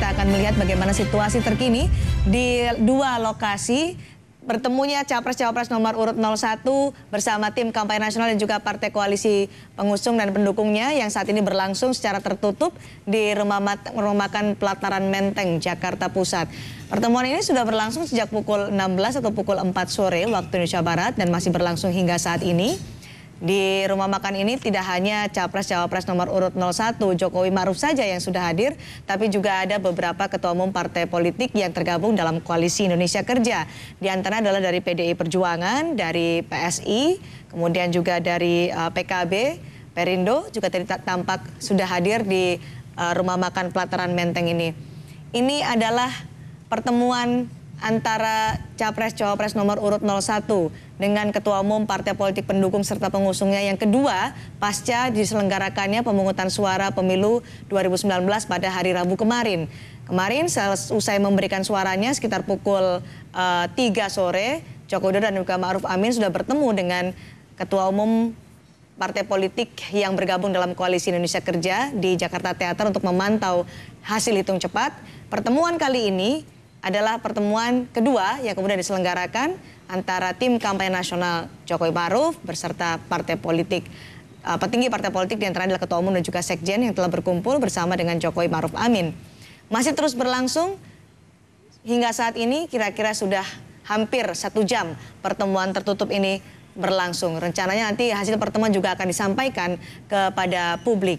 kita akan melihat bagaimana situasi terkini di dua lokasi bertemunya capres-cawapres nomor urut 01 bersama tim kampanye nasional dan juga partai koalisi pengusung dan pendukungnya yang saat ini berlangsung secara tertutup di rumah, mat rumah makan Pelataran Menteng, Jakarta Pusat. Pertemuan ini sudah berlangsung sejak pukul 16 atau pukul 4 sore waktu Indonesia Barat dan masih berlangsung hingga saat ini. Di rumah makan ini tidak hanya capres-cawapres nomor urut 01 Jokowi Maruf saja yang sudah hadir, tapi juga ada beberapa ketua umum partai politik yang tergabung dalam koalisi Indonesia Kerja. Di antara adalah dari PDI Perjuangan, dari PSI, kemudian juga dari uh, eh, PKB, Perindo juga tadi tampak sudah hadir di eh, rumah makan Pelataran Menteng ini. Ini adalah pertemuan antara capres-cawapres nomor urut 01 dengan Ketua Umum Partai Politik Pendukung serta pengusungnya yang kedua pasca diselenggarakannya pemungutan suara pemilu 2019 pada hari Rabu kemarin. Kemarin usai memberikan suaranya sekitar pukul uh, eh, 3 sore, Joko Widodo dan juga Ma'ruf Amin sudah bertemu dengan Ketua Umum partai politik yang bergabung dalam Koalisi Indonesia Kerja di Jakarta Teater untuk memantau hasil hitung cepat. Pertemuan kali ini adalah pertemuan kedua yang kemudian diselenggarakan antara tim kampanye nasional Jokowi Maruf beserta partai politik uh, petinggi partai politik diantaranya adalah ketua umum dan juga sekjen yang telah berkumpul bersama dengan Jokowi Maruf Amin. Masih terus berlangsung hingga saat ini kira-kira sudah hampir satu jam pertemuan tertutup ini berlangsung. Rencananya nanti hasil pertemuan juga akan disampaikan kepada publik.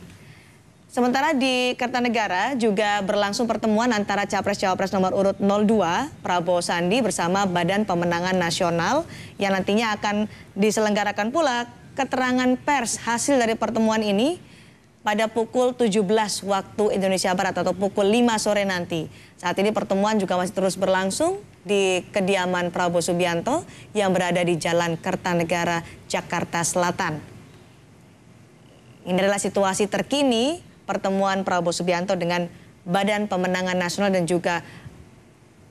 Sementara di Kertanegara juga berlangsung pertemuan antara Capres-Cawapres nomor urut 02 Prabowo Sandi bersama Badan Pemenangan Nasional yang nantinya akan diselenggarakan pula keterangan pers hasil dari pertemuan ini pada pukul 17 waktu Indonesia Barat atau pukul 5 sore nanti. Saat ini pertemuan juga masih terus berlangsung di kediaman Prabowo Subianto yang berada di Jalan Kertanegara, Jakarta Selatan. Ini adalah situasi terkini pertemuan Prabowo Subianto dengan Badan Pemenangan Nasional dan juga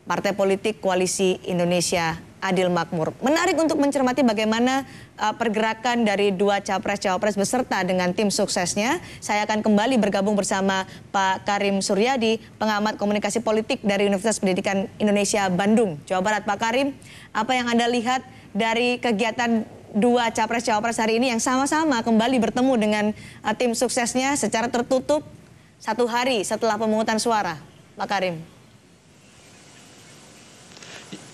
Partai Politik Koalisi Indonesia Adil Makmur. Menarik untuk mencermati bagaimana uh, pergerakan dari dua capres-cawapres beserta dengan tim suksesnya. Saya akan kembali bergabung bersama Pak Karim Suryadi, pengamat komunikasi politik dari Universitas Pendidikan Indonesia Bandung, Jawa Barat. Pak Karim, apa yang Anda lihat dari kegiatan dua capres-cawapres hari ini yang sama-sama kembali bertemu dengan uh, tim suksesnya secara tertutup satu hari setelah pemungutan suara, Pak Karim?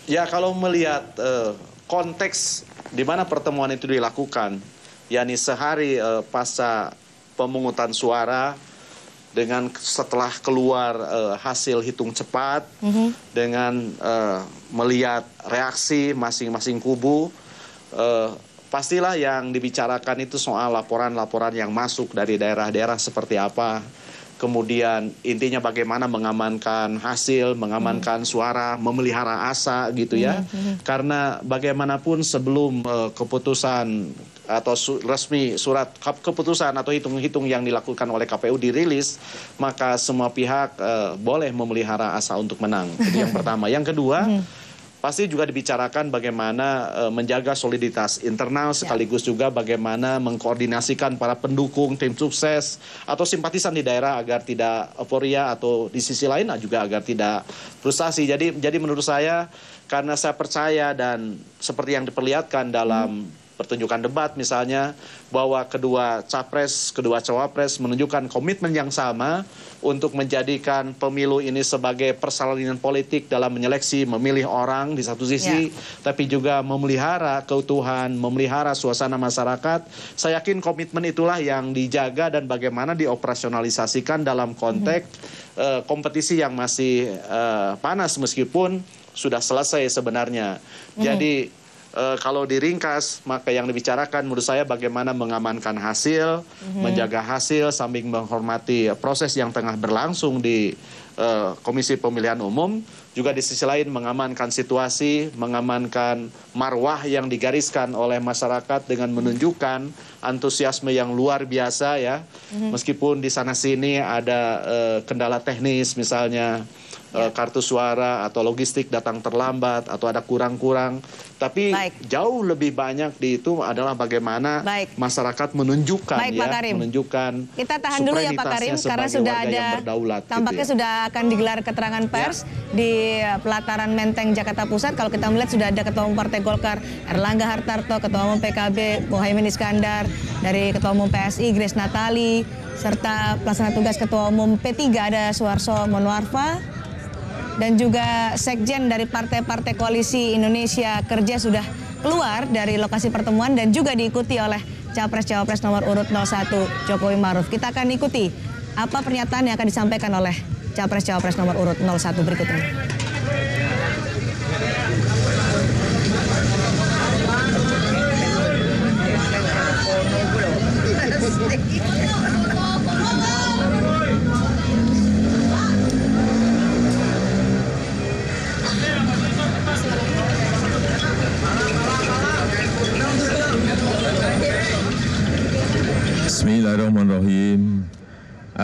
Ya kalau melihat uh, konteks di mana pertemuan itu dilakukan, yakni sehari uh, pasca pemungutan suara dengan setelah keluar uh, hasil hitung cepat, mm -hmm. dengan uh, melihat reaksi masing-masing kubu, eh, pastilah yang dibicarakan itu soal laporan-laporan yang masuk dari daerah-daerah seperti apa. Kemudian intinya bagaimana mengamankan hasil, mengamankan hmm. suara, memelihara asa gitu ya. Hmm. hmm, hmm. Karena bagaimanapun sebelum eh, keputusan atau su resmi surat keputusan atau hitung-hitung yang dilakukan oleh KPU dirilis, maka semua pihak uh, boleh memelihara asa untuk menang. Jadi yang pertama. Yang kedua, hmm pasti juga dibicarakan bagaimana uh, menjaga soliditas internal ya. sekaligus ya. juga bagaimana mengkoordinasikan para pendukung tim sukses atau simpatisan di daerah agar tidak euforia atau di sisi lain juga agar tidak frustasi. Jadi jadi menurut saya karena saya percaya dan seperti yang diperlihatkan dalam hmm pertunjukan debat misalnya bahwa kedua capres, kedua cawapres menunjukkan komitmen yang sama untuk menjadikan pemilu ini sebagai persalinan politik dalam menyeleksi, memilih orang di satu sisi, yeah. tapi juga memelihara keutuhan, memelihara suasana masyarakat. Saya yakin komitmen itulah yang dijaga dan bagaimana dioperasionalisasikan dalam konteks mm -hmm. uh, kompetisi yang masih uh, panas meskipun sudah selesai sebenarnya. Mm -hmm. Jadi e, kalau diringkas maka yang dibicarakan menurut saya bagaimana mengamankan hasil, mm-hmm. menjaga hasil sambil menghormati proses yang tengah berlangsung di e, Komisi Pemilihan Umum, juga di sisi lain mengamankan situasi, mengamankan marwah yang digariskan oleh masyarakat dengan menunjukkan antusiasme yang luar biasa ya. Mm-hmm. Meskipun di sana sini ada e, kendala teknis misalnya yeah. Ya. kartu suara atau logistik datang terlambat atau ada kurang-kurang. Tapi Baik. jauh lebih banyak di itu adalah bagaimana Baik. masyarakat menunjukkan Baik, ya, Pak Karim. menunjukkan Kita tahan dulu ya Pak Karim karena sudah ada berdaulat, gitu tampaknya gitu ya. sudah akan digelar keterangan ya. pers ya. di pelataran Menteng Jakarta Pusat. Kalau kita melihat sudah ada Ketua Umum Partai Golkar Erlangga Hartarto, Ketua Umum PKB Mohaimin Iskandar, dari Ketua Umum PSI Grace Natali serta pelaksana tugas Ketua Umum P3 ada Suarso Monwarfa dan juga sekjen dari partai-partai koalisi Indonesia Kerja sudah keluar dari lokasi pertemuan dan juga diikuti oleh Capres-Cawapres nomor urut 01 Jokowi Maruf. Kita akan ikuti apa pernyataan yang akan disampaikan oleh Capres-Cawapres nomor urut 01 berikut ini.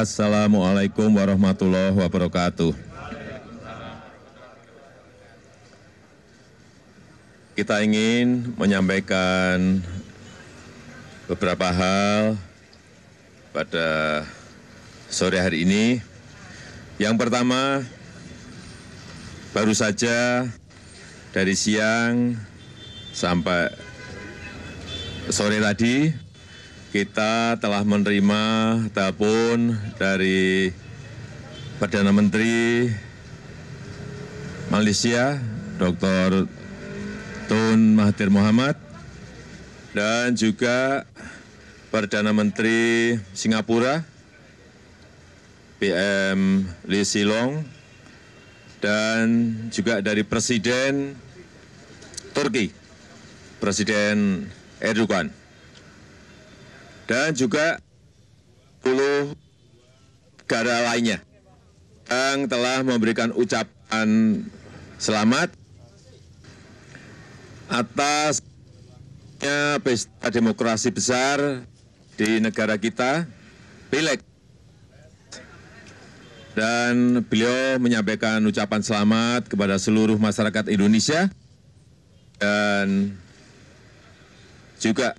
Assalamualaikum warahmatullahi wabarakatuh. Kita ingin menyampaikan beberapa hal pada sore hari ini. Yang pertama, baru saja dari siang sampai sore tadi kita telah menerima telepon dari Perdana Menteri Malaysia, Dr. Tun Mahathir Mohamad, dan juga Perdana Menteri Singapura, PM Lee Silong, dan juga dari Presiden Turki, Presiden Erdogan dan juga 10 negara lainnya yang telah memberikan ucapan selamat atas ya, pesta demokrasi besar di negara kita, Pileg. Dan beliau menyampaikan ucapan selamat kepada seluruh masyarakat Indonesia dan juga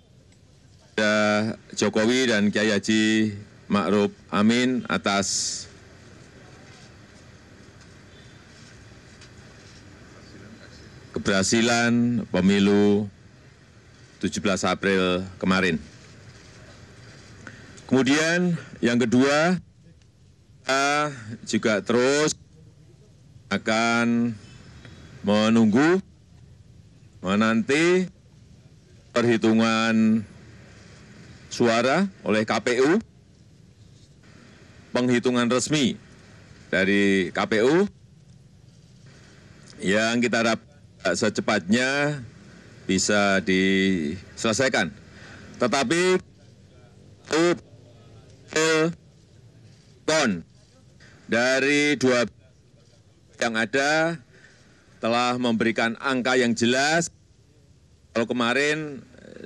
kepada Jokowi dan Kiai Haji Ma'ruf Amin atas keberhasilan pemilu 17 April kemarin. Kemudian yang kedua, kita juga terus akan menunggu, menanti perhitungan suara oleh KPU, penghitungan resmi dari KPU yang kita harap eh, secepatnya bisa diselesaikan. Tetapi kon dari dua yang ada telah memberikan angka yang jelas. Kalau kemarin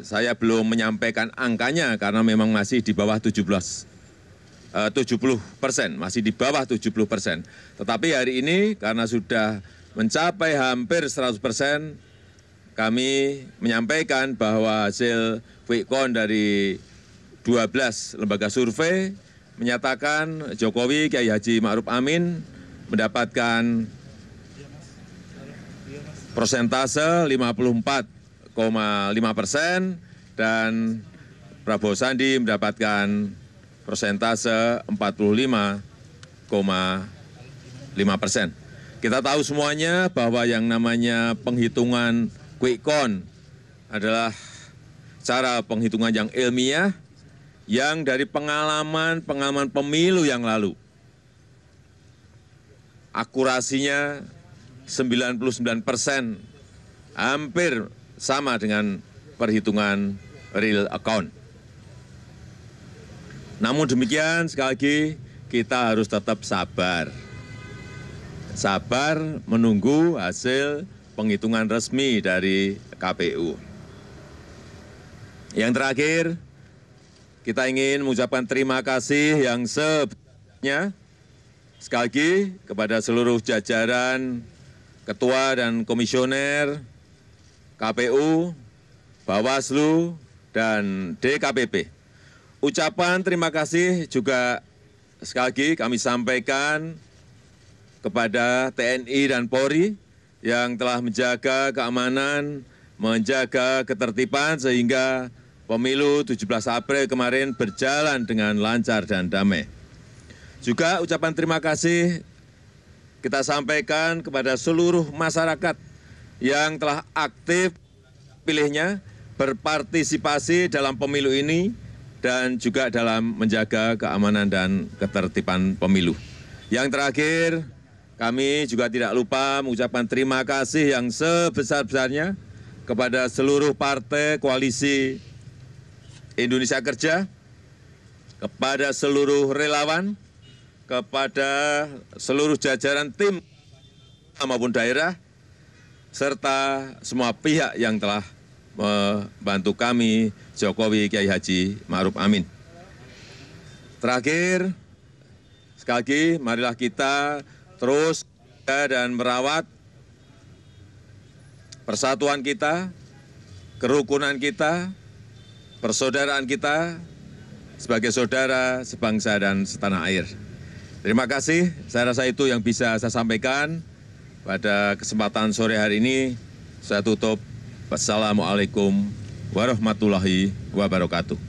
saya belum menyampaikan angkanya karena memang masih di bawah 17 70 eh, persen, masih di bawah 70 persen. Tetapi hari ini karena sudah mencapai hampir 100 persen, kami menyampaikan bahwa hasil quick count dari 12 lembaga survei menyatakan Jokowi Kiai Haji Ma'ruf Amin mendapatkan iya, iya, persentase 54 0,5 persen dan Prabowo Sandi mendapatkan persentase 45,5 persen. Kita tahu semuanya bahwa yang namanya penghitungan quick count adalah cara penghitungan yang ilmiah yang dari pengalaman-pengalaman pemilu yang lalu. Akurasinya 99 persen, hampir sama dengan perhitungan real account. Namun demikian, sekali lagi kita harus tetap sabar. Sabar menunggu hasil penghitungan resmi dari KPU. Yang terakhir, kita ingin mengucapkan terima kasih yang sebetulnya sekali lagi kepada seluruh jajaran ketua dan komisioner kpu, Bawaslu, dan DKPP. Ucapan terima kasih juga sekali lagi kami sampaikan kepada TNI dan Polri yang telah menjaga keamanan, menjaga ketertiban sehingga pemilu 17 April kemarin berjalan dengan lancar dan damai. Juga ucapan terima kasih kita sampaikan kepada seluruh masyarakat yang telah aktif pilihnya berpartisipasi dalam pemilu ini dan juga dalam menjaga keamanan dan ketertiban pemilu. Yang terakhir, kami juga tidak lupa mengucapkan terima kasih yang sebesar-besarnya kepada seluruh partai koalisi Indonesia Kerja, kepada seluruh relawan, kepada seluruh jajaran tim maupun daerah, serta semua pihak yang telah membantu kami Jokowi Kiai Haji Ma'ruf Amin. Terakhir, sekali lagi marilah kita terus dan merawat persatuan kita, kerukunan kita, persaudaraan kita sebagai saudara sebangsa dan setanah air. Terima kasih, saya rasa itu yang bisa saya sampaikan. Pada kesempatan sore hari ini, saya tutup. Wassalamualaikum warahmatullahi wabarakatuh.